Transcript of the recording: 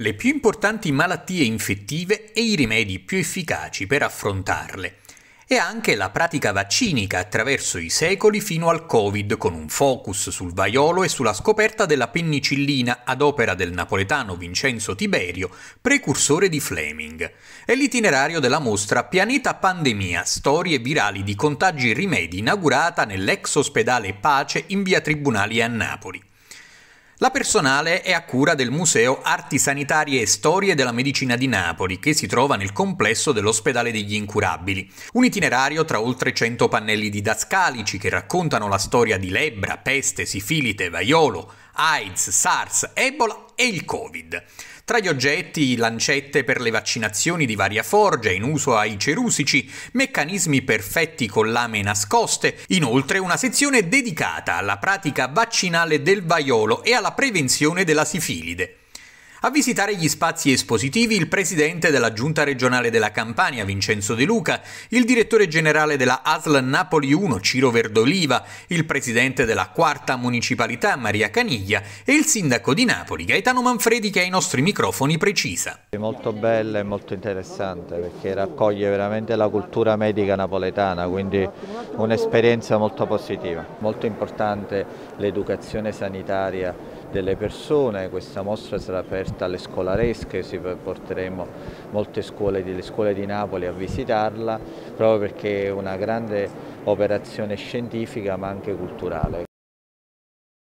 le più importanti malattie infettive e i rimedi più efficaci per affrontarle, e anche la pratica vaccinica attraverso i secoli fino al Covid con un focus sul vaiolo e sulla scoperta della penicillina ad opera del napoletano Vincenzo Tiberio, precursore di Fleming, e l'itinerario della mostra Pianeta Pandemia, storie virali di contagi e rimedi inaugurata nell'ex ospedale Pace in via Tribunali a Napoli. La personale è a cura del Museo Arti Sanitarie e Storie della Medicina di Napoli, che si trova nel complesso dell'Ospedale degli Incurabili. Un itinerario tra oltre 100 pannelli didascalici che raccontano la storia di lebbra, peste, sifilite, vaiolo, AIDS, SARS, Ebola e il Covid. Tra gli oggetti lancette per le vaccinazioni di varia forgia in uso ai cerusici, meccanismi perfetti con lame nascoste, inoltre una sezione dedicata alla pratica vaccinale del vaiolo e alla prevenzione della sifilide. A visitare gli spazi espositivi il presidente della Giunta regionale della Campania, Vincenzo De Luca, il direttore generale della ASL Napoli 1, Ciro Verdoliva, il presidente della quarta municipalità, Maria Caniglia, e il sindaco di Napoli, Gaetano Manfredi, che ai nostri microfoni precisa. È molto bella e molto interessante perché raccoglie veramente la cultura medica napoletana, quindi un'esperienza molto positiva. Molto importante l'educazione sanitaria delle persone, questa mostra sarà aperta alle scolaresche, si porteremo molte scuole, delle scuole di Napoli a visitarla proprio perché è una grande operazione scientifica ma anche culturale.